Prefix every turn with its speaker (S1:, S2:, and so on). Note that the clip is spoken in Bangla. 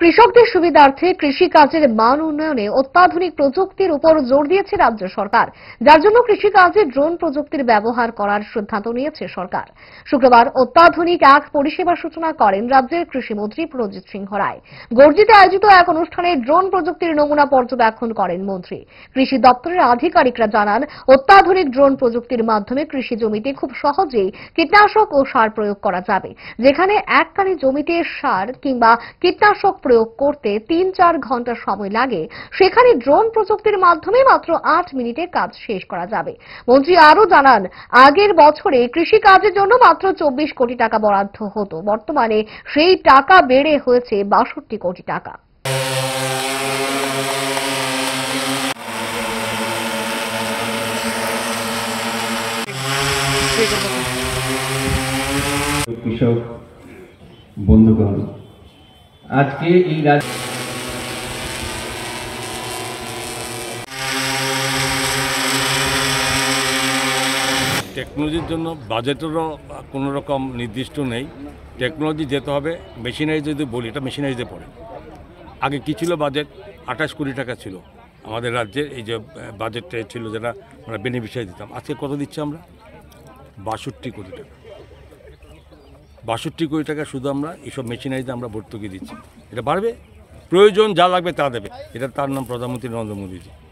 S1: কৃষকদের সুবিধার্থে কৃষি কাজের মান উন্নয়নে অত্যাধুনিক প্রযুক্তির উপর জোর দিয়েছে রাজ্য সরকার যার জন্য কৃষি কাজে ড্রোন প্রযুক্তির ব্যবহার করার সিদ্ধান্ত নিয়েছে সরকার শুক্রবার অত্যাধুনিক এক পরিষেবা সূচনা করেন রাজ্যের কৃষিমন্ত্রী প্রজিৎ সিংহ রায় গর্জিতে আয়োজিত এক অনুষ্ঠানে ড্রোন প্রযুক্তির নমুনা পর্যবেক্ষণ করেন মন্ত্রী কৃষি দপ্তরের আধিকারিকরা জানান অত্যাধুনিক ড্রোন প্রযুক্তির মাধ্যমে কৃষি জমিতে খুব সহজেই কীটনাশক ও সার প্রয়োগ করা যাবে যেখানে এককালে জমিতে সার কিংবা কীটনাশক প্রয়োগ করতে তিন চার ঘন্টা সময় লাগে সেখানে ড্রোন প্রযুক্তির মাধ্যমে মাত্র আট মিনিটে কাজ শেষ করা যাবে মন্ত্রী আরও জানান আগের বছরে কৃষি কাজের জন্য মাত্র চব্বিশ কোটি টাকা বরাদ্দ হতো বর্তমানে সেই টাকা বেড়ে হয়েছে বাষট্টি কোটি টাকা
S2: কৃষক বন্ধুগণ আজকে এই রাজ
S3: টেকনোলজির জন্য বাজেটেরও কোনো রকম নির্দিষ্ট নেই টেকনোলজি যেতে হবে মেশিনারি যদি বলি এটা মেশিনারিতে পড়ে আগে কী ছিল বাজেট আঠাশ কোটি টাকা ছিল আমাদের রাজ্যের এই যে বাজেটটা ছিল যেটা আমরা বেনিফিশিয়ারি দিতাম আজকে কত দিচ্ছি আমরা বাষট্টি কোটি টাকা বাষট্টি কোটি টাকা শুধু আমরা এইসব মেশিনারিতে আমরা ভর্তুকি দিচ্ছি এটা বাড়বে প্রয়োজন যা লাগবে তা দেবে এটা তার নাম প্রধানমন্ত্রী নরেন্দ্র মোদীজি